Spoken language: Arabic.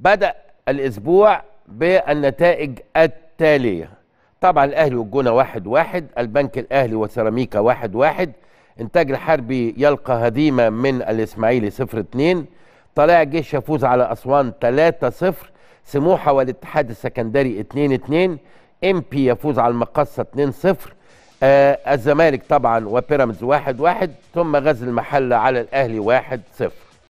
بدأ الأسبوع بالنتائج التالية طبعا الأهلي والجونة واحد واحد البنك الأهلي وسيراميكا واحد واحد إنتاج الحربي يلقى هزيمة من الإسماعيلي صفر اتنين طلائع الجيش يفوز على أسوان تلاتة صفر سموحة والاتحاد السكندري اتنين اتنين ام بي يفوز على المقصة 2 صفر آه الزمالك طبعا وبيراميدز 1 1 ثم غزل المحله على الاهلي 1 0